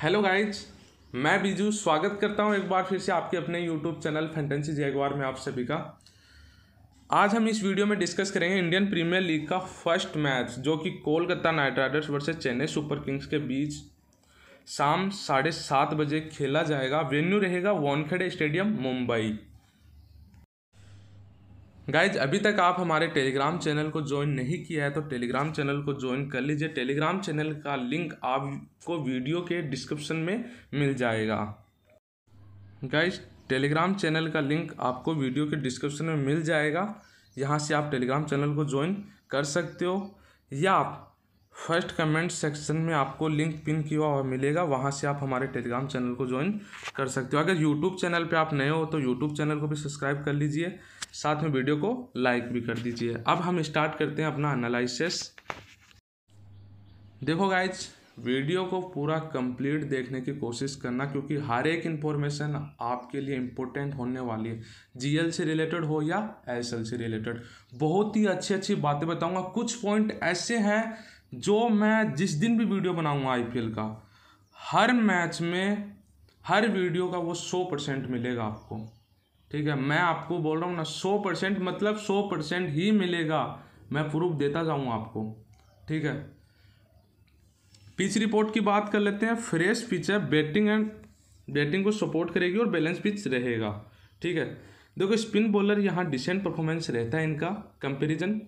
Hello guys मैं बीजू स्वागत करता हूं एक बार फिर से आपके अपने यूट्यूब चैनल फेंटेंसी जयगवार में आप सभी का आज हम इस वीडियो में डिस्कस करेंगे इंडियन प्रीमियर लीग का फर्स्ट मैच जो कि Kolkata Knight Riders versus Chennai Super Kings के बीच शाम साढ़े सात बजे खेला जाएगा वेन्यू रहेगा वानखेड़े स्टेडियम मुंबई गाइज अभी तक आप हमारे टेलीग्राम चैनल को ज्वाइन नहीं किया है तो टेलीग्राम चैनल को ज्वाइन कर लीजिए टेलीग्राम चैनल का लिंक आपको वीडियो के डिस्क्रिप्शन में मिल जाएगा गाइज टेलीग्राम चैनल का लिंक आपको वीडियो के डिस्क्रिप्शन में मिल जाएगा यहाँ से आप टेलीग्राम चैनल को ज्वाइन कर सकते हो या आप फर्स्ट कमेंट सेक्शन में आपको लिंक पिन किया हुआ मिलेगा वहाँ से आप हमारे टेलीग्राम चैनल को ज्वाइन कर सकते हो अगर यूट्यूब चैनल पे आप नए हो तो यूट्यूब चैनल को भी सब्सक्राइब कर लीजिए साथ में वीडियो को लाइक भी कर दीजिए अब हम स्टार्ट करते हैं अपना एनालिसिस देखो गाइज वीडियो को पूरा कंप्लीट देखने की कोशिश करना क्योंकि हर एक इन्फॉर्मेशन आपके लिए इम्पोर्टेंट होने वाली है जीएल से रिलेटेड हो या एसएल से रिलेटेड बहुत ही अच्छी अच्छी बातें बताऊंगा कुछ पॉइंट ऐसे हैं जो मैं जिस दिन भी वीडियो बनाऊंगा आईपीएल का हर मैच में हर वीडियो का वो सौ परसेंट मिलेगा आपको ठीक है मैं आपको बोल रहा हूँ ना सौ परसेंट मतलब सौ परसेंट ही मिलेगा मैं प्रूफ देता जाऊँ आपको ठीक है पिच रिपोर्ट की बात कर लेते हैं फ्रेश पिच है बैटिंग एंड बैटिंग को सपोर्ट करेगी और बैलेंस पिच रहेगा ठीक है देखो स्पिन बॉलर यहाँ डिसेंट परफॉर्मेंस रहता है इनका कंपेरिजन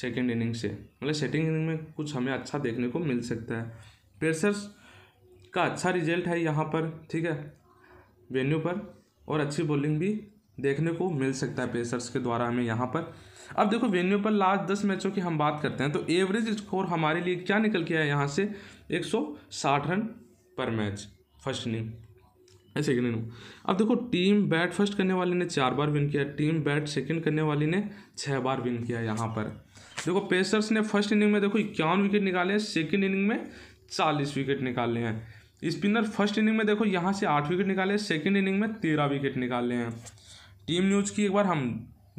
सेकेंड इनिंग से मतलब सेकेंड इनिंग में कुछ हमें अच्छा देखने को मिल सकता है प्रेसर्स का अच्छा रिजल्ट है यहाँ पर ठीक है वेन्यू पर और अच्छी बॉलिंग भी देखने को मिल सकता है पेसर्स के द्वारा हमें यहाँ पर अब देखो वेन्यू पर लास्ट दस मैचों की हम बात करते हैं तो एवरेज स्कोर हमारे लिए क्या निकल के आया यहाँ से एक रन पर match first innings second innings अब देखो टीम बैट फर्स्ट करने वाले ने चार बार विन किया टीम बैट सेकंड करने वाली ने छः बार विन किया यहाँ पर देखो पेसर्स ने फर्स्ट इनिंग में देखो इक्यावन विकेट निकाले हैं सेकेंड इनिंग में चालीस विकेट निकाले हैं स्पिनर फर्स्ट इनिंग में देखो यहाँ से आठ विकेट निकाले सेकेंड इनिंग में तेरह विकेट निकाले हैं टीम न्यूज़ की एक बार हम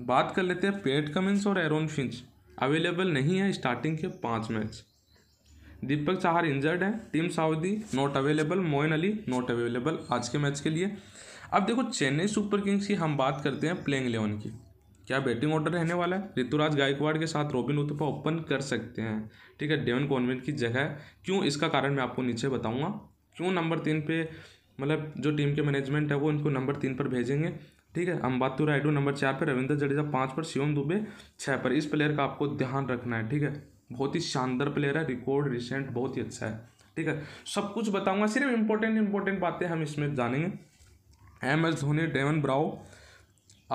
बात कर लेते हैं पेट कमिंस और एरोन फिंच अवेलेबल नहीं है स्टार्टिंग के पाँच मैच दीपक चाहर इंजर्ड है Tim Southee not available Moeen Ali not available आज के मैच के लिए अब देखो चेन्नई सुपर किंग्स की हम बात करते हैं प्लेइंग इलेवन की क्या बैटिंग ऑर्डर रहने वाला है ऋतुराज गायकवाड़ के साथ रोबिन उतपा ओपन कर सकते हैं ठीक है डेवन कॉन्वेंट की जगह है क्यों इसका कारण मैं आपको नीचे बताऊंगा क्यों नंबर तीन पे मतलब जो टीम के मैनेजमेंट है वो इनको नंबर तीन पर भेजेंगे ठीक है अम्बातू राइडू नंबर चार पर रविंद्र जडेजा पाँच पर शिवम दुबे छः पर इस प्लेयर का आपको ध्यान रखना है ठीक है बहुत ही शानदार प्लेयर है रिकॉर्ड रिसेंट बहुत ही अच्छा है ठीक है सब कुछ बताऊंगा सिर्फ इम्पोर्टेंट इम्पोर्टेंट बातें हम इसमें जानेंगे M S Dhoni Dwayne Bravo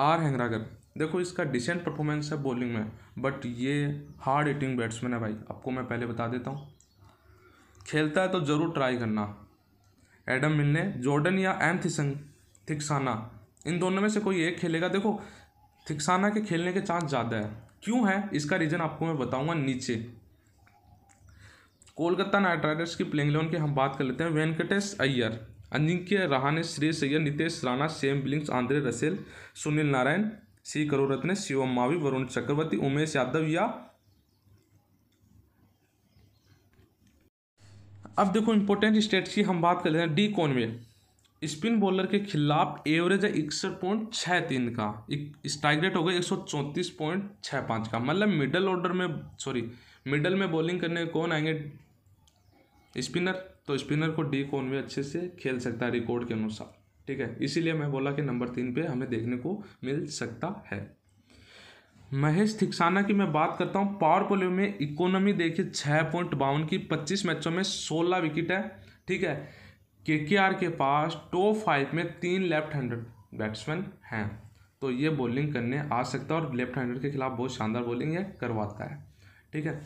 R Hangargekar देखो इसका डिसेंट परफॉर्मेंस है बॉलिंग में बट ये हार्ड हिटिंग बैट्समैन है भाई आपको मैं पहले बता देता हूँ खेलता है तो ज़रूर ट्राई करना एडम मिलने जॉर्डन या एम थिसंग थिक्साना इन हम्म। दोनों में से कोई एक खेलेगा देखो थिक्साना के खेलने के चांस ज़्यादा है क्यों है इसका रीज़न आपको मैं बताऊंगा नीचे कोलकाता नाइट राइडर्स की प्लेइंग लेवन की हम बात कर लेते हैं Venkatesh Iyer Ajinkya Rahane Shreyas Iyer Nitish Rana Sam Billings Andre Russell Sunil Narine C Karunaratne Shivam Mavi Varun Chakravarthy Umesh Yadav या अब देखो इंपॉर्टेंट स्टेट्स की हम बात कर लेते हैं डी कॉनवे स्पिन बॉलर के खिलाफ एवरेज है इकसठ पॉइंट छः तीन का एक स्ट्राइक रेट हो गया एक सौ चौंतीस पॉइंट छः पाँच का मतलब मिडल ऑर्डर में सॉरी मिडल में बॉलिंग करने कौन आएंगे स्पिनर तो स्पिनर को डी कौन भी अच्छे से खेल सकता है रिकॉर्ड के अनुसार ठीक है इसीलिए मैं बोला कि नंबर तीन पे हमें देखने को मिल सकता है महेश थिक्साना की मैं बात करता हूँ पावर पोलियो में इकोनॉमी देखिए छः पॉइंट बावन की पच्चीस मैचों में सोलह विकेट है ठीक है के के पास टॉप फाइव में तीन लेफ्ट हैंडेड बैट्समैन हैं तो ये बॉलिंग करने आ सकता है और लेफ्ट हैंडेड के खिलाफ बहुत शानदार बॉलिंग है करवाता है ठीक है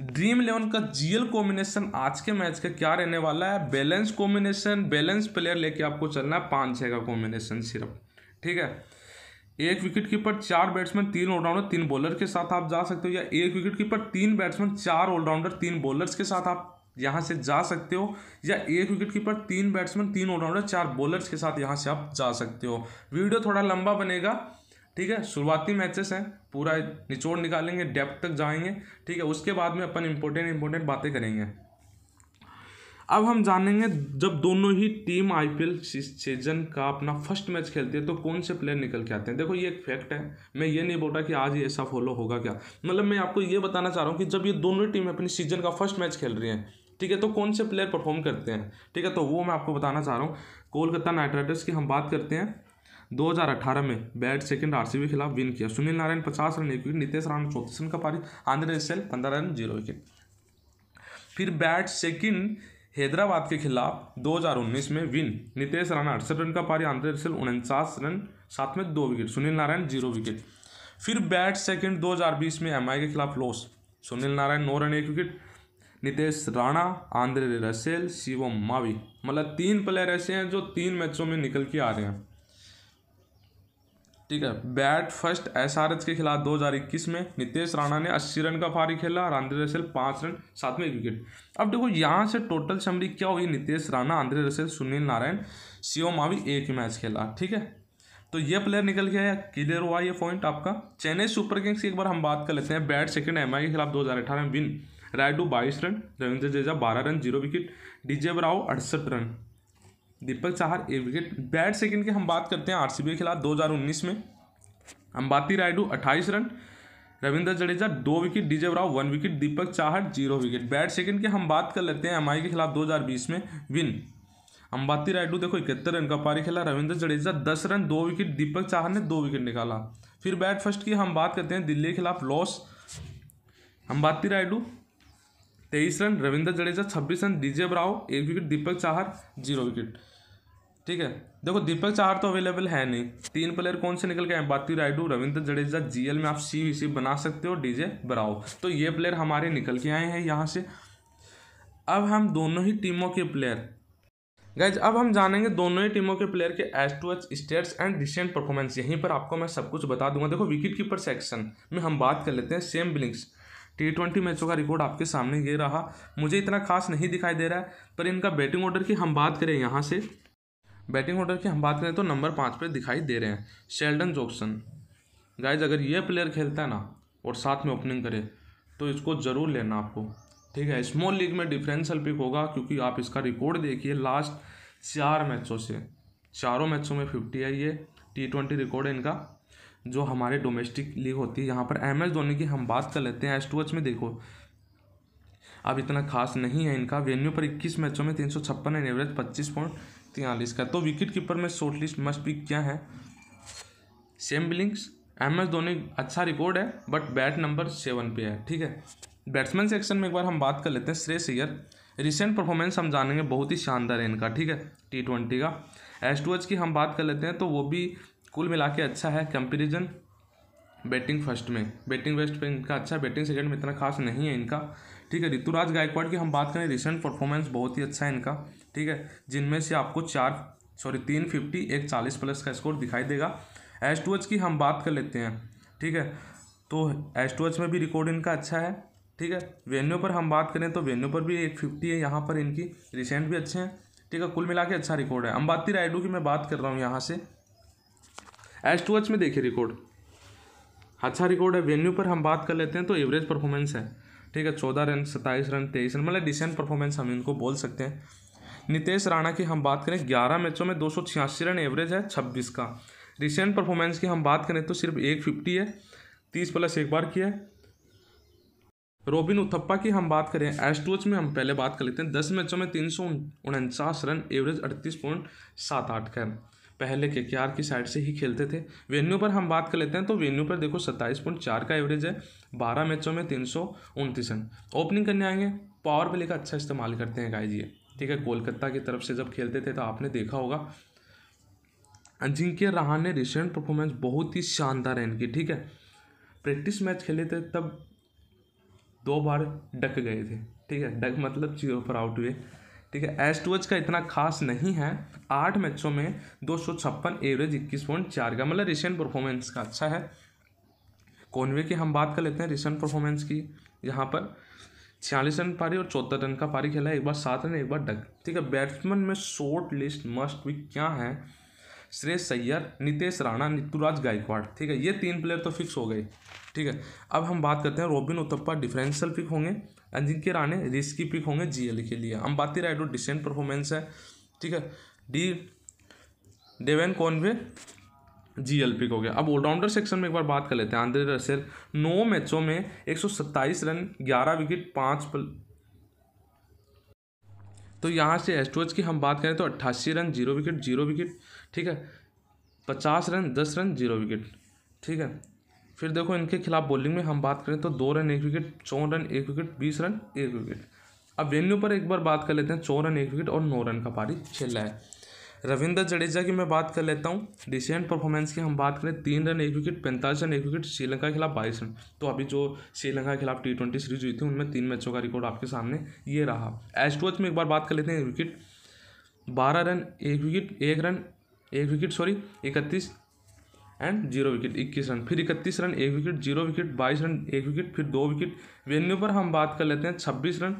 ड्रीम इलेवन का जीएल कॉम्बिनेशन आज के मैच का क्या रहने वाला है बैलेंस कॉम्बिनेशन बैलेंस प्लेयर लेके आपको चलना है पाँच छः का कॉम्बिनेशन सिर्फ ठीक है एक विकेट कीपर चार बैट्समैन तीन ऑलराउंडर तीन बॉलर के साथ आप जा सकते हो या एक विकेट कीपर तीन बैट्समैन चार ऑलराउंडर तीन बॉलर्स के साथ आप यहाँ से जा सकते हो या एक विकेट कीपर तीन बैट्समैन तीन ऑलराउंडर चार बॉलर्स के साथ यहाँ से आप जा सकते हो वीडियो थोड़ा लंबा बनेगा ठीक है शुरुआती मैचेस हैं पूरा निचोड़ निकालेंगे डेप्थ तक जाएंगे ठीक है उसके बाद में अपन इम्पोर्टेंट इम्पोर्टेंट बातें करेंगे अब हम जानेंगे जब दोनों ही टीम आईपीएल सीजन का अपना फर्स्ट मैच खेलती है तो कौन से प्लेयर निकल के आते हैं देखो ये एक फैक्ट है मैं ये नहीं बोल रहा कि आज ये ऐसा फॉलो होगा क्या मतलब मैं आपको ये बताना चाह रहा हूँ कि जब ये दोनों ही टीम अपनी सीजन का फर्स्ट मैच खेल रही हैं ठीक है तो कौन से प्लेयर परफॉर्म करते हैं ठीक है तो वो मैं आपको बताना चाह रहा हूँ कोलकाता नाइट राइडर्स की हम बात करते हैं 2018 में बैट सेकंड आरसीबी के खिलाफ विन किया सुनील नारायण पचास रन एक विकेट नितेश राणा चौंतीस रन का पारी आंध्र एसेल पंद्रह रन जीरो विकेट फिर बैट सेकंड हैदराबाद के खिलाफ 2019 में विन नितेश राणा अड़सठ रन का पारी आंध्र एसेल उनचास रन साथ में दो wicket Sunil Narine zero wicket फिर बैट सेकंड 2020 में एमआई के खिलाफ लॉस सुनील नारायण नौ रन एक wicket Nitish Rana Andre Russell Shivam Mavi मतलब तीन प्लेयर ऐसे हैं जो तीन मैचों में निकल के आ रहे हैं ठीक है bat first S R H के खिलाफ दो हज़ार इक्कीस में नितेश राणा ने अस्सी रन का फारी खेला और आंद्रे रसेल पाँच रन साथ में एक विकेट अब देखो यहाँ से टोटल समरी क्या हुई नितेश राणा आंद्रे रसेल सुनील नारायण शिव मावी एक ही मैच खेला ठीक है तो ये प्लेयर निकल के आया क्लियर हुआ ये पॉइंट आपका चेन्नई सुपर किंग्स की एक बार हम बात कर लेते हैं बैट सेकंड एमआई के खिलाफ दो हज़ार अठारह में विन रायडू बाईस रन रविंद्र जडेजा बारह run zero wicket DJ Bravo अड़सठ रन दीपक चाहर एक विकेट बैट सेकंड की हम बात करते हैं आरसीबी के खिलाफ 2019 में अंबाती रायडू 28 रन रविंद्र जडेजा दो wicket DJ Bravo one wicket Deepak Chahar zero wicket bat second की हम बात कर लेते हैं एमआई के खिलाफ 2020 में विन अंबाती रायडू देखो इकहत्तर रन का पारी खेला रविंद्र जडेजा दस रन दो विकेट दीपक चाहर ने दो विकेट निकाला फिर बैट फर्स्ट की हम बात करते हैं दिल्ली के खिलाफ लॉस अंबाती रायडू तेईस रन रविंद्र जडेजा छब्बीस रन डीजे ब्राव एक wicket Deepak Chahar zero wicket ठीक है देखो दीपक चाहर तो अवेलेबल है नहीं तीन प्लेयर कौन से निकल गए बाती राइडू रविंद्र जडेजा जीएल में आप सी वी सी बना सकते हो डीजे ब्राओ तो ये प्लेयर हमारे निकल के आए हैं यहाँ से अब हम दोनों ही टीमों के प्लेयर गैज अब हम जानेंगे दोनों ही टीमों के प्लेयर के H to H stats and recent performance यहीं पर आपको मैं सब कुछ बता दूंगा देखो विकेट कीपर सेक्शन में हम बात कर लेते हैं सेम बिलिंग्स टी ट्वेंटी मैचों का रिकॉर्ड आपके सामने ये रहा मुझे इतना खास नहीं दिखाई दे रहा है पर इनका बैटिंग ऑर्डर की हम बात करें यहाँ से बैटिंग ऑर्डर की हम बात करें तो नंबर पाँच पर दिखाई दे रहे हैं शेल्डन जॉक्सन गाइज अगर ये प्लेयर खेलता है ना और साथ में ओपनिंग करे तो इसको ज़रूर लेना आपको ठीक है स्मॉल लीग में डिफरेंशियल पिक होगा क्योंकि आप इसका रिकॉर्ड देखिए लास्ट चार मैचों से चारों मैचों में फिफ्टी आई है टी ट्वेंटी रिकॉर्ड है इनका जो हमारे डोमेस्टिक लीग होती है यहाँ पर एम एस धोनी की हम बात कर लेते हैं एस टू एच में देखो अब इतना खास नहीं है इनका वेन्यू पर 21 मैचों में तीन सौ छप्पन एंड एवरेज पच्चीस पॉइंट तिरालीस का तो विकेट कीपर में शॉर्ट लिस्ट मस्ट पिक क्या है Sam Billings M S Dhoni अच्छा रिकॉर्ड है बट बैट नंबर सेवन पे है ठीक है बैट्समैन सेक्शन में एक बार हम बात कर लेते हैं श्रेयस अय्यर रिसेंट परफॉर्मेंस हम जानेंगे बहुत ही शानदार है इनका ठीक है टी ट्वेंटी का एस टू एच की हम बात कर लेते हैं तो वो भी कुल मिला के अच्छा है कंपेरिजन बैटिंग फर्स्ट में बैटिंग वेस्ट में इनका अच्छा बैटिंग सेकंड में इतना खास नहीं है इनका ठीक है ऋतुराज गायकवाड़ की हम बात करें रिसेंट परफॉर्मेंस बहुत ही अच्छा है इनका ठीक है जिनमें से आपको चार सॉरी तीन फिफ्टी एक चालीस प्लस का स्कोर दिखाई देगा एस टू एच की हम बात कर लेते हैं ठीक है तो एस टू एच में भी रिकॉर्ड इनका अच्छा है ठीक है वेन्यू पर हम बात करें तो वेन्यू पर भी एक फिफ्टी है यहाँ पर इनकी रिसेंट भी अच्छे हैं ठीक है कुल मिला के अच्छा रिकॉर्ड है अम्बाती रायडू की मैं बात कर रहा हूँ यहाँ से एच टू एच में देखिए रिकॉर्ड अच्छा रिकॉर्ड है वेन्यू पर हम बात कर लेते हैं तो एवरेज परफॉर्मेंस है ठीक है चौदह रन सत्ताईस रन तेईस रन मतलब डिसेंट परफॉर्मेंस हम इनको बोल सकते हैं नितेश राणा की हम बात करें ग्यारह मैचों में दो रन एवरेज है छब्बीस का रिसेंट परफॉर्मेंस की हम बात करें तो सिर्फ एक फिफ्टी है तीस प्लस एक बार किया है रोबिन उथप्पा की हम बात करें एस टू एच में हम पहले बात कर लेते हैं दस मैचों में तीन सौ उनचास रन एवरेज अड़तीस पॉइंट सात आठ का है पहले के क्यार की साइड से ही खेलते थे वेन्यू पर हम बात कर लेते हैं तो वेन्यू पर देखो सत्ताईस पॉइंट चार का एवरेज है बारह मैचों में तीन सौ उनतीस रन ओपनिंग करने आएंगे पावर प्ले का अच्छा इस्तेमाल करते हैं गाय ये ठीक है कोलकाता की तरफ से जब खेलते थे तो आपने देखा होगा अजिंक्य ने रिसेंट परफॉर्मेंस बहुत ही शानदार है इनकी ठीक है प्रैक्टिस मैच खेले थे तब दो बार डक गए थे ठीक है डक मतलब जीरो पर आउट हुए ठीक है एस टू एच का इतना खास नहीं है आठ मैचों में दो सौ छप्पन एवरेज इक्कीस पॉइंट चार का मतलब रिसेंट परफॉर्मेंस का अच्छा है कौनवे की हम बात कर लेते हैं रिसेंट परफॉर्मेंस की यहाँ पर छियालीस रन पारी और चौहत्तर रन का पारी खेला है एक बार सात रन एक बार डग ठीक है बैट्समैन में शॉर्ट लिस्ट मस्ट विक क्या है श्रेयस सैयर नितेश राणा नितुराज गायकवाड़ ठीक है ये तीन प्लेयर तो फिक्स हो गए ठीक है अब हम बात करते हैं रोबिन उत्तप्पा डिफरेंशियल पिक होंगे अंजिंक्य राणे रिस्की पिक होंगे जीएल के लिए अंबाती राइडो डिसेंट परफॉर्मेंस है ठीक है D Devon Conway G L pick हो गया अब ऑलराउंडर सेक्शन में एक बार बात कर लेते हैं आंध्रे रसेल नौ मैचों में एक सौ सत्ताईस रन ग्यारह विकेट पाँच पल तो यहाँ से एस्ट्रोज की हम बात करें तो अट्ठासी run zero wicket zero wicket ठीक है पचास रन दस रन जीरो विकेट ठीक है फिर देखो इनके खिलाफ बॉलिंग में हम बात करें तो दो रन एक विकेट चौन रन एक विकेट बीस रन एक विकेट अब वेन्यू पर एक बार बात कर लेते हैं चौ रन एक विकेट और नौ रन का पारी खेला है रविंद्र जडेजा की मैं बात कर लेता हूँ डिसेंट परफॉर्मेंस की हम बात करें तीन रन एक विकेट पैंतालीस रन एक विकेट श्रीलंका के खिलाफ बाईस रन तो अभी जो श्रीलंका के खिलाफ टी ट्वेंटी सीरीज हुई थी उनमें तीन मैचों का रिकॉर्ड आपके सामने ये रहा एस्टोच में एक बार बात कर लेते हैं विकेट बारह रन एक विकेट एक रन एक विकेट सॉरी इकतीस एंड जीरो विकेट इक्कीस रन फिर इकतीस रन एक विकेट जीरो विकेट बाईस रन एक विकेट फिर दो विकेट वेन्यू पर हम बात कर लेते हैं छब्बीस run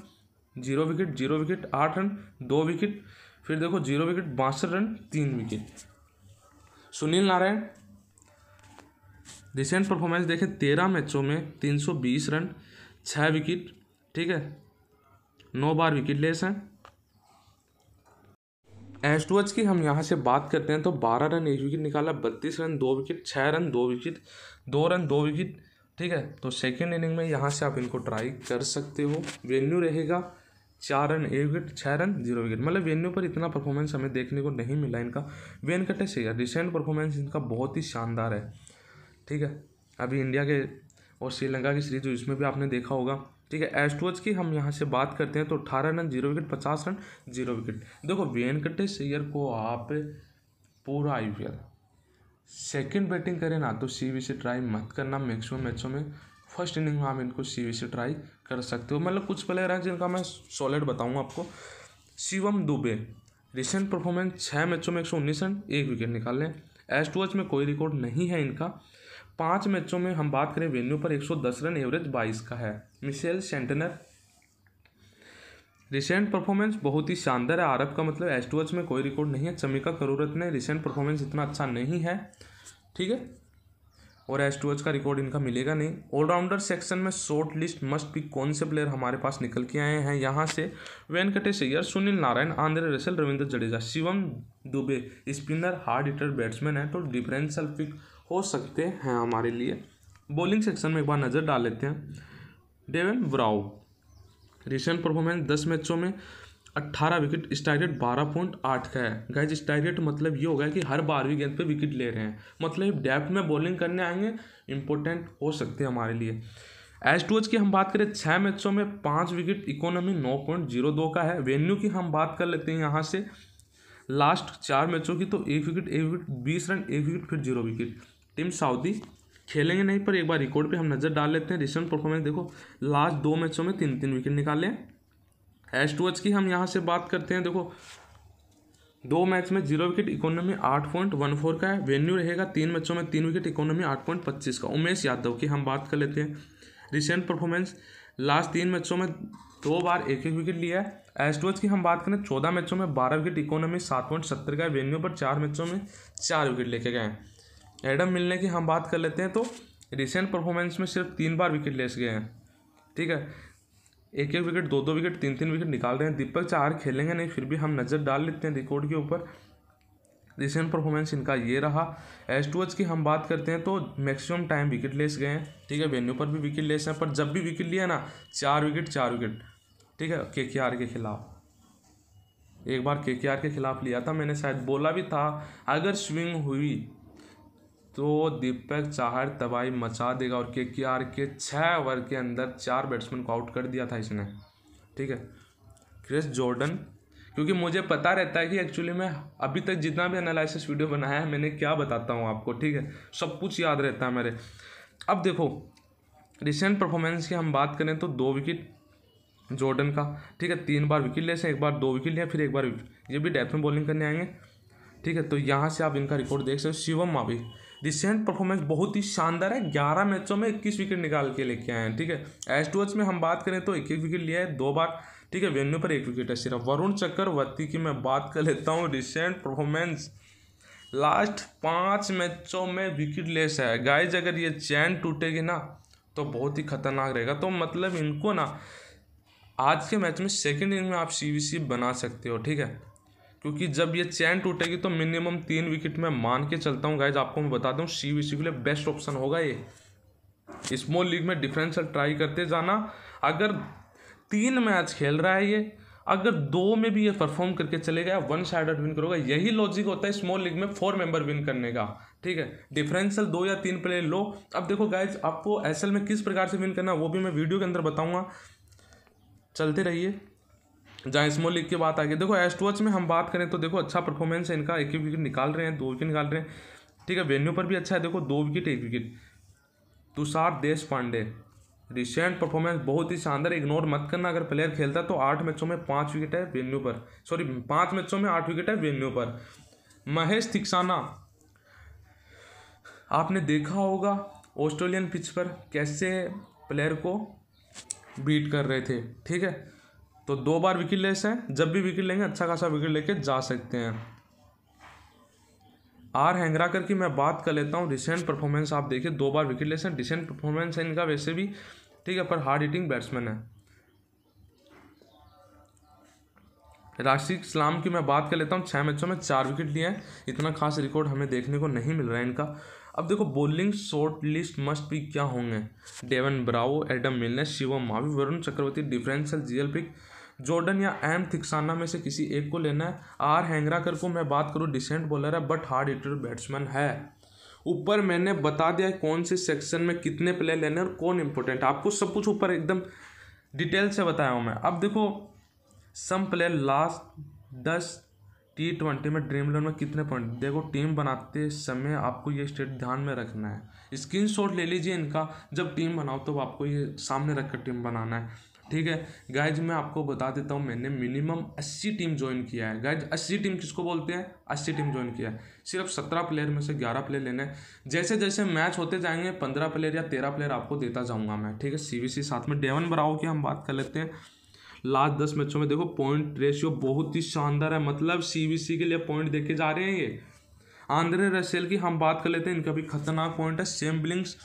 zero wicket zero wicket आठ रन दो विकेट फिर देखो जीरो विकेट बासठ रन तीन wicket Sunil Narine recent performance देखें तेरह मैचों में तीन सौ बीस रन छः विकेट ठीक है नौ बार विकेट लेस हैं एच टू एच की हम यहाँ से बात करते हैं तो बारह रन एक विकेट निकाला बत्तीस रन दो विकेट छः रन दो विकेट दो रन दो विकेट ठीक है तो सेकेंड इनिंग में यहाँ से आप इनको ट्राई कर सकते हो वेन्यू रहेगा चार रन एक विकेट छः रन जीरो विकेट मतलब वेन्यू पर इतना परफॉर्मेंस हमें देखने को नहीं मिला इनका वेनकटे से रिसेंट परफॉर्मेंस इनका बहुत ही शानदार है ठीक है अभी इंडिया के और श्रीलंका की सीरीज तो इसमें भी आपने देखा होगा ठीक है एस्टोच की हम यहाँ से बात करते हैं तो अठारह रन जीरो विकेट पचास रन जीरो विकेट देखो वेंकटेश सैयर को आप पूरा I P L second batting करें ना तो सी वी सी ट्राई मत करना मैक्सिमम मैचों में फर्स्ट इनिंग में आप इनको सी वी सी ट्राई कर सकते हो मतलब कुछ प्लेयर हैं जिनका मैं सॉलिड बताऊँ आपको शिवम दुबे रिसेंट परफॉर्मेंस छः मैचों में एक सौ उन्नीस रन एक विकेट निकाल लें एस्टोच में कोई रिकॉर्ड नहीं है इनका पांच मैचों में हम बात करें वेन्यू पर 110 रन एवरेज 22 का है मिशेल सेंटनर रिसेंट परफॉर्मेंस बहुत ही शानदार है आरफ का मतलब एस में कोई रिकॉर्ड नहीं है चमिका करूरत ने रिसेंट परफॉर्मेंस इतना अच्छा नहीं है ठीक है और एस टू का रिकॉर्ड इनका मिलेगा नहीं ऑलराउंडर सेक्शन में शॉर्ट लिस्ट मस्ट भी कौन से प्लेयर हमारे पास निकल के आए हैं यहाँ से Venkatesh Iyer Sunil Narine Andre Russell Ravindra Jadeja Shivam Dube spinner hard hitter batsman है तो डिफरेंशियल पिक हो सकते हैं हमारे लिए बॉलिंग सेक्शन में एक बार नज़र डाल लेते हैं डेवन ब्राउ रिसेंट परफॉर्मेंस दस मैचों में अट्ठारह विकेट स्ट्राइक रेट बारह पॉइंट आठ का है गैज स्ट्राइक रेट मतलब ये होगा कि हर बारहवीं गेंद पे विकेट ले रहे हैं मतलब डेप्थ में बॉलिंग करने आएंगे इंपॉर्टेंट हो सकते हैं हमारे लिए एच टू एच की हम बात करें छः मैचों में पाँच विकेट इकोनॉमी नौ पॉइंट जीरो दो का है वेन्यू की हम बात कर लेते हैं यहाँ से लास्ट चार मैचों की तो एक विकेट एक विकेट बीस रन एक विकेट फिर जीरो विकेट टीम सऊदी खेलेंगे नहीं पर एक बार रिकॉर्ड पे हम नज़र डाल लेते हैं रिसेंट परफॉर्मेंस देखो लास्ट दो मैचों में तीन तीन विकेट निकाले एस टू एच की हम यहाँ से बात करते हैं देखो दो मैच में जीरो विकेट इकोनॉमी आठ पॉइंट वन फोर का है वेन्यू रहेगा तीन मैचों में तीन विकेट इकोनॉमी आठ पॉइंट पच्चीस का उमेश यादव की हम बात कर लेते हैं रिसेंट परफॉर्मेंस लास्ट तीन मैचों में दो बार एक एक विकेट लिया है एस टू एच की हम बात करें चौदह मैचों में बारह विकेट इकोनॉमी सात पॉइंट सत्तर का है वेन्यू पर चार मैचों में चार विकेट लेके गए हैं एडम मिलने की हम बात कर लेते हैं तो रिसेंट परफॉर्मेंस में सिर्फ तीन बार विकेट ले गए हैं ठीक है एक एक विकेट दो दो विकेट तीन तीन विकेट निकाल रहे हैं दीपक चार खेलेंगे नहीं फिर भी हम नज़र डाल लेते हैं रिकॉर्ड के ऊपर रिसेंट परफॉर्मेंस इनका ये रहा एच टू एच की हम बात करते हैं तो मैक्सिमम टाइम विकेट लेस गए हैं ठीक है वेन्यू पर भी विकेट लेस हैं पर जब भी विकेट लिया ना चार विकेट चार विकेट ठीक है के के आर के खिलाफ एक बार के के आर के खिलाफ लिया था मैंने शायद बोला भी था अगर स्विंग हुई तो दीपक चाहर तबाही मचा देगा और के के आर के छः ओवर के अंदर चार बैट्समैन को आउट कर दिया था इसने ठीक है क्रिस जॉर्डन क्योंकि मुझे पता रहता है कि एक्चुअली मैं अभी तक जितना भी एनालिसिस वीडियो बनाया है मैंने क्या बताता हूँ आपको ठीक है सब कुछ याद रहता है मेरे अब देखो रिसेंट परफॉर्मेंस की हम बात करें तो दो विकेट जॉर्डन का ठीक है तीन बार विकेट ले से एक बार दो विकेट लिया फिर एक बार ये भी डेथ में बॉलिंग करने आएंगे ठीक है तो यहाँ से आप इनका रिकॉर्ड देख सकते हो शिवम मावी रिसेंट परफॉर्मेंस बहुत ही शानदार है ग्यारह मैचों में इक्कीस विकेट निकाल के लेके आए हैं ठीक है एच टू एच में हम बात करें तो एक एक विकेट लिया है दो बार ठीक है वेन्यू पर एक विकेट है सिर्फ वरुण चक्रवर्ती की मैं बात कर लेता हूँ रिसेंट परफॉर्मेंस लास्ट पाँच मैचों में विकेट लेस है गाइज अगर ये चैन टूटेगी ना तो बहुत ही खतरनाक रहेगा तो मतलब इनको ना आज के मैच में सेकेंड इनिंग में आप सी बना सकते हो ठीक है क्योंकि जब ये चैन टूटेगी तो मिनिमम तीन विकेट में मान के चलता हूँ गाइज आपको मैं बता दूँ सी के लिए बेस्ट ऑप्शन होगा ये स्मॉल लीग में डिफरेंशियल ट्राई करते जाना अगर तीन मैच खेल रहा है ये अगर दो में भी ये परफॉर्म करके चले गया वन साइड विन करोगा यही लॉजिक होता है स्मॉल लीग में फोर मेंबर विन करने का ठीक है डिफरेंशियल दो या तीन प्लेयर लो अब देखो गाइज आपको एस में किस प्रकार से विन करना वो भी मैं वीडियो के अंदर बताऊँगा चलते रहिए जहाँ स्मॉल लीग की बात आ गई देखो एस्टोच में हम बात करें तो देखो अच्छा परफॉर्मेंस है इनका एक ही विकेट निकाल रहे हैं दो विकेट निकाल रहे हैं ठीक है वेन्यू पर भी अच्छा है देखो दो विकेट एक विकेट तुषार देश पांडे रिसेंट परफॉर्मेंस बहुत ही शानदार इग्नोर मत करना अगर प्लेयर खेलता है तो आठ मैचों में पाँच विकेट है वेन्यू पर सॉरी पाँच मैचों में आठ विकेट है वेन्यू पर महेश तिक्साना आपने देखा होगा ऑस्ट्रेलियन पिच पर कैसे प्लेयर को बीट कर रहे थे ठीक है तो दो बार विकेट ले हैं जब भी विकेट लेंगे अच्छा खासा विकेट लेके जा सकते हैं आर हैंगराकर की मैं बात कर लेता हूँ रिसेंट परफॉर्मेंस आप देखिए दो बार विकेट ले हैं रिसेंट परफॉर्मेंस है इनका वैसे भी ठीक है पर हार्ड हिटिंग बैट्समैन है राशिद इस्लाम की मैं बात कर लेता हूँ छः मैचों में चार विकेट लिए हैं इतना खास रिकॉर्ड हमें देखने को नहीं मिल रहा है इनका अब देखो बॉलिंग शॉर्ट लिस्ट मस्ट भी क्या होंगे Devon Bravo Adam Milne Shivam Mavi Varun Chakravarthy differential GL pick Jordan या एम थिक्साना में से किसी एक को लेना है आर हैंगराकर को मैं बात करूँ डिसेंट बॉलर है बट हार्ड हिटर बैट्समैन है ऊपर मैंने बता दिया कौन से सेक्शन में कितने प्लेयर लेने और कौन इंपॉर्टेंट आपको सब कुछ ऊपर एकदम डिटेल से बताया हूँ मैं अब देखो सम प्लेयर लास्ट दस टी ट्वेंटी में ड्रीम इलेवन में कितने पॉइंट देखो टीम बनाते समय आपको ये स्टेट ध्यान में रखना है स्क्रीन शॉट ले लीजिए इनका जब टीम बनाओ तो आपको ये सामने रख कर टीम बनाना है ठीक है गाइज मैं आपको बता देता हूँ मैंने मिनिमम अस्सी टीम ज्वाइन किया है गाइज अस्सी टीम किसको बोलते हैं अस्सी टीम ज्वाइन किया है सिर्फ सत्रह प्लेयर में से ग्यारह प्लेयर लेने हैं जैसे जैसे मैच होते जाएंगे पंद्रह प्लेयर या तेरह प्लेयर आपको देता जाऊँगा मैं ठीक है सी साथ में डेवन बराओ की हम बात कर लेते हैं लास्ट दस मैचों में देखो पॉइंट रेशियो बहुत ही शानदार है मतलब सी के लिए पॉइंट देखे जा रहे हैं ये आंध्रे रसेल की हम बात कर लेते हैं इनका भी खतरनाक पॉइंट है सेम बिलिंग्स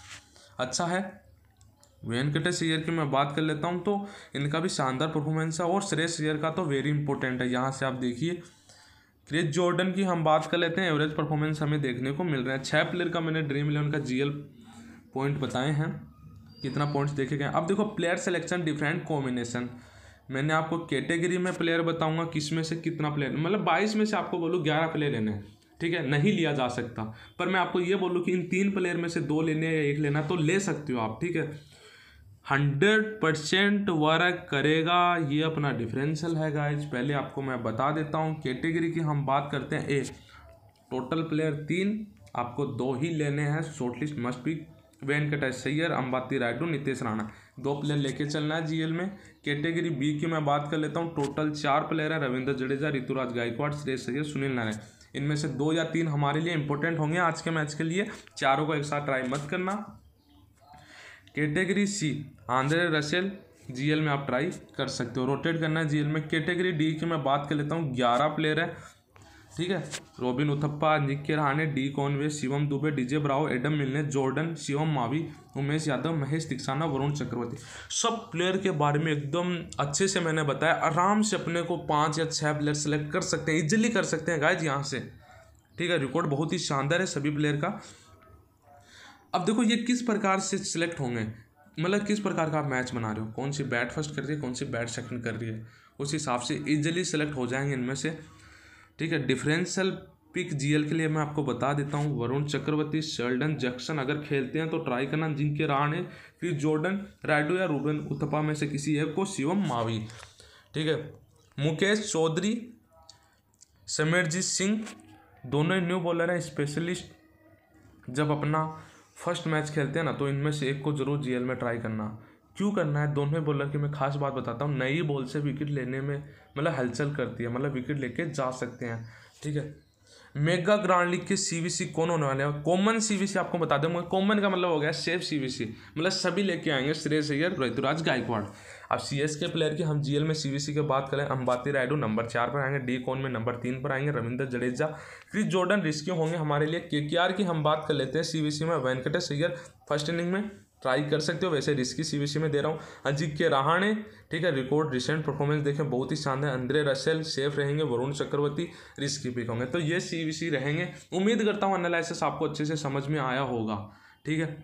अच्छा है वेंकटेश अय्यर की मैं बात कर लेता हूँ तो इनका भी शानदार परफॉर्मेंस है और श्रेष अय्यर का तो वेरी इंपॉर्टेंट है यहाँ से आप देखिए क्रेज जॉर्डन की हम बात कर लेते हैं एवरेज परफॉर्मेंस हमें देखने को मिल रहा है छः प्लेयर का मैंने ड्रीम इलेवन का जी पॉइंट बताए हैं कितना पॉइंट्स देखे गए अब देखो प्लेयर सेलेक्शन डिफरेंट कॉम्बिनेशन मैंने आपको कैटेगरी में प्लेयर बताऊंगा किस में से कितना प्लेयर मतलब बाईस में से आपको बोलूँ ग्यारह प्लेयर लेने हैं ठीक है नहीं लिया जा सकता पर मैं आपको ये बोलूँ कि इन तीन प्लेयर में से दो लेने या एक लेना तो ले सकते हो आप ठीक है हंड्रेड परसेंट वर्क करेगा ये अपना डिफरेंशियल है गाइज पहले आपको मैं बता देता हूँ कैटेगरी की हम बात करते हैं ए टोटल प्लेयर तीन आपको दो ही लेने हैं short list must be Venkatesh Iyer Ambati Rayudu Nitish Rana दो प्लेयर लेके चलना है जीएल में कैटेगरी बी की मैं बात कर लेता हूँ टोटल चार प्लेयर है रविंद्र जडेजा ऋतुराज गायकवाड़ श्रेष सैयर सुनील नारायण इनमें से दो या तीन हमारे लिए इंपॉर्टेंट होंगे आज के मैच के लिए चारों को एक साथ ट्राई मत करना category C Andre Russell GL में आप ट्राई कर सकते हो रोटेट करना है जीएल में कैटेगरी डी की मैं बात कर लेता हूँ ग्यारह प्लेयर है ठीक है रोबिन उथप्पा निकके Rahane D Conway Shivam Dube DJ Bravo Adam Milne Jordan Shivam Mavi Umesh Yadav Mahesh Theekshana Varun Chakravarthy सब प्लेयर के बारे में एकदम अच्छे से मैंने बताया आराम से अपने को पाँच या छः प्लेयर सेलेक्ट कर सकते हैं इजिली कर सकते हैं गाइज यहाँ से ठीक है रिकॉर्ड बहुत ही शानदार है सभी प्लेयर का अब देखो ये किस प्रकार से सिलेक्ट होंगे मतलब किस प्रकार का आप मैच बना रहे हो कौन सी बैट फर्स्ट कर रही है कौन सी बैट सेकंड कर रही है उस हिसाब से ईजिली सेलेक्ट हो जाएंगे इनमें से ठीक है डिफरेंशियल पिक जीएल के लिए मैं आपको बता देता हूँ वरुण चक्रवर्ती शेल्डन जैक्सन अगर खेलते हैं तो ट्राई करना जिनके रहाणे फिर जॉर्डन राइडो या रूबन उथपा में से किसी एक को शिवम मावी ठीक है मुकेश चौधरी समीरजीत सिंह दोनों न्यू बॉलर हैं स्पेशलिस्ट जब अपना फर्स्ट मैच खेलते हैं ना तो इनमें से एक को जरूर जीएल में ट्राई करना क्यों करना है दोनों बॉलर की मैं खास बात बताता हूँ नई बॉल से विकेट लेने में मतलब हलचल करती है मतलब विकेट लेके जा सकते हैं ठीक है मेगा ग्रांड लीग के सी सी कौन होने वाले हैं कॉमन सी सी आपको बता दें कॉमन का मतलब हो गया सेफ सी सी मतलब सभी लेके आएंगे श्रेयस अय्यर ऋतुराज गायकवाड़ अब सी एस के प्लेयर की हम जी एल में सी बी सी की बात करें अंबाती रायडू नंबर चार पर आएंगे डी कॉन में नंबर तीन पर आएंगे Ravindra Jadeja Chris Jordan risky होंगे हमारे लिए के के आर की हम बात कर लेते हैं सी बी सी में वेंकटेश अय्यर फर्स्ट इनिंग में ट्राई कर सकते हो वैसे रिस्की सीबीसी में दे रहा हूँ अजीत के रहाणे ठीक है रिकॉर्ड रिसेंट परफॉर्मेंस देखें बहुत ही शानदार अंद्रे रसेल सेफ रहेंगे वरुण चक्रवर्ती रिस्की पिक होंगे तो ये सीबीसी रहेंगे उम्मीद करता हूँ एनालिसिस आपको अच्छे से समझ में आया होगा ठीक है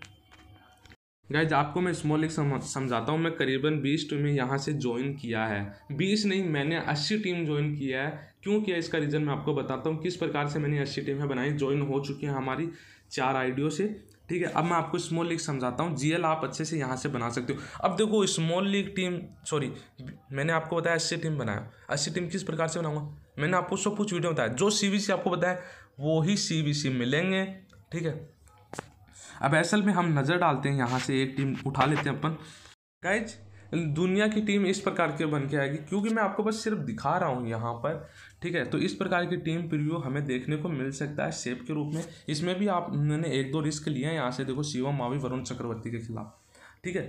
गाइज आपको मैं स्मॉल लीग समझाता हूँ मैं करीबन बीस टीमें यहाँ से ज्वाइन किया है बीस नहीं मैंने अस्सी टीम ज्वाइन किया है क्यों किया इसका रीज़न मैं आपको बताता हूँ किस प्रकार से मैंने अस्सी टीमें बनाई ज्वाइन हो चुकी हैं हमारी चार आईडियो से ठीक है अब मैं आपको स्मॉल लीग समझाता हूँ जीएल आप अच्छे से यहाँ से बना सकते हो अब देखो स्मॉल लीग टीम सॉरी मैंने आपको बताया अस्सी टीम बनाया अस्सी टीम किस प्रकार से बनाऊंगा मैंने आपको सब कुछ वीडियो बताया जो सी आपको बताया वो ही सी मिलेंगे ठीक है अब एसल में हम नज़र डालते हैं यहाँ से एक टीम उठा लेते हैं अपन गाइज दुनिया की टीम इस प्रकार के बन के आएगी क्योंकि मैं आपको बस सिर्फ दिखा रहा हूँ यहाँ पर ठीक है तो इस प्रकार की टीम प्रिव्यू हमें देखने को मिल सकता है सेप के रूप में इसमें भी आपने एक दो रिस्क लिए हैं यहाँ से देखो शिवम मावी वरुण चक्रवर्ती के खिलाफ ठीक है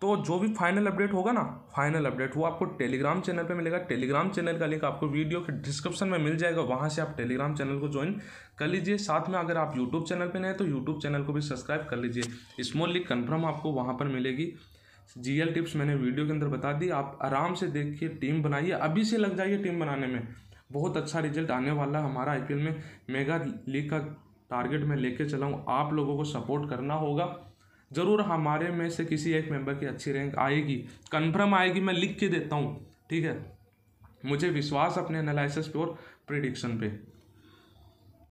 तो जो भी फाइनल अपडेट होगा ना फाइनल अपडेट वो आपको टेलीग्राम चैनल पे मिलेगा टेलीग्राम चैनल का लिंक आपको वीडियो के डिस्क्रिप्शन में मिल जाएगा वहाँ से आप टेलीग्राम चैनल को ज्वाइन कर लीजिए साथ में अगर आप यूट्यूब चैनल पे नए तो यूट्यूब चैनल को भी सब्सक्राइब कर लीजिए स्मॉल लीग कन्फर्म आपको वहाँ पर मिलेगी जी टिप्स मैंने वीडियो के अंदर बता दी आप आराम से देखिए टीम बनाइए अभी से लग जाइए टीम बनाने में बहुत अच्छा रिजल्ट आने वाला है हमारा आई में मेगा लीग का टारगेट मैं लेके चला हूँ आप लोगों को सपोर्ट करना होगा ज़रूर हमारे में से किसी एक मेंबर की अच्छी रैंक आएगी कन्फर्म आएगी मैं लिख के देता हूँ ठीक है मुझे विश्वास अपने एनालिसिस पे और प्रिडिक्शन पे